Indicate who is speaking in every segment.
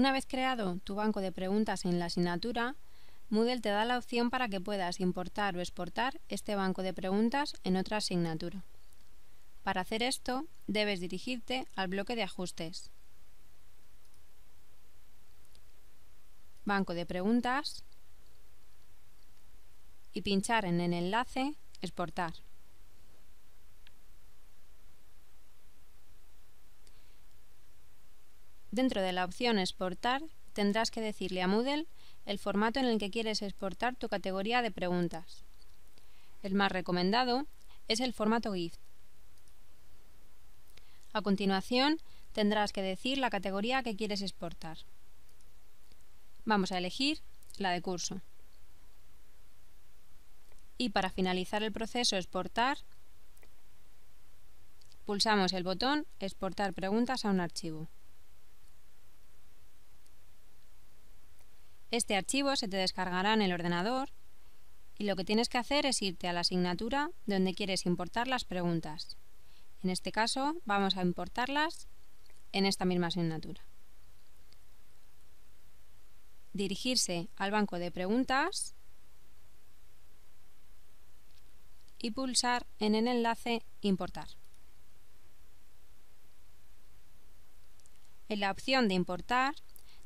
Speaker 1: Una vez creado tu banco de preguntas en la asignatura, Moodle te da la opción para que puedas importar o exportar este banco de preguntas en otra asignatura. Para hacer esto, debes dirigirte al bloque de ajustes. Banco de preguntas y pinchar en el enlace Exportar. Dentro de la opción Exportar, tendrás que decirle a Moodle el formato en el que quieres exportar tu categoría de preguntas. El más recomendado es el formato GIFT. A continuación, tendrás que decir la categoría que quieres exportar. Vamos a elegir la de curso. Y para finalizar el proceso exportar, pulsamos el botón exportar preguntas a un archivo. Este archivo se te descargará en el ordenador y lo que tienes que hacer es irte a la asignatura donde quieres importar las preguntas. En este caso vamos a importarlas en esta misma asignatura. Dirigirse al banco de preguntas y pulsar en el enlace Importar. En la opción de Importar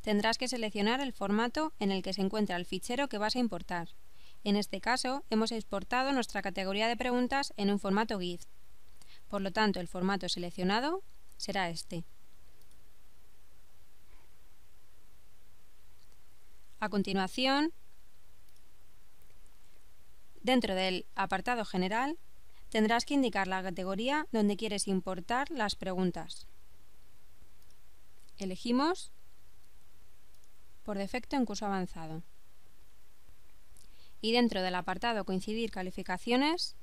Speaker 1: tendrás que seleccionar el formato en el que se encuentra el fichero que vas a importar. En este caso, hemos exportado nuestra categoría de preguntas en un formato GIF. Por lo tanto, el formato seleccionado será este. A continuación, dentro del apartado general, tendrás que indicar la categoría donde quieres importar las preguntas. Elegimos por defecto en curso avanzado. Y dentro del apartado Coincidir calificaciones,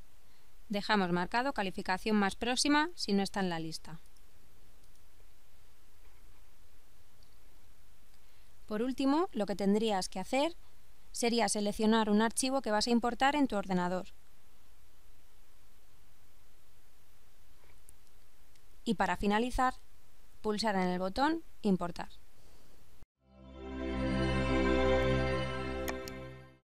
Speaker 1: dejamos marcado calificación más próxima si no está en la lista. Por último, lo que tendrías que hacer sería seleccionar un archivo que vas a importar en tu ordenador. Y para finalizar, pulsar en el botón Importar.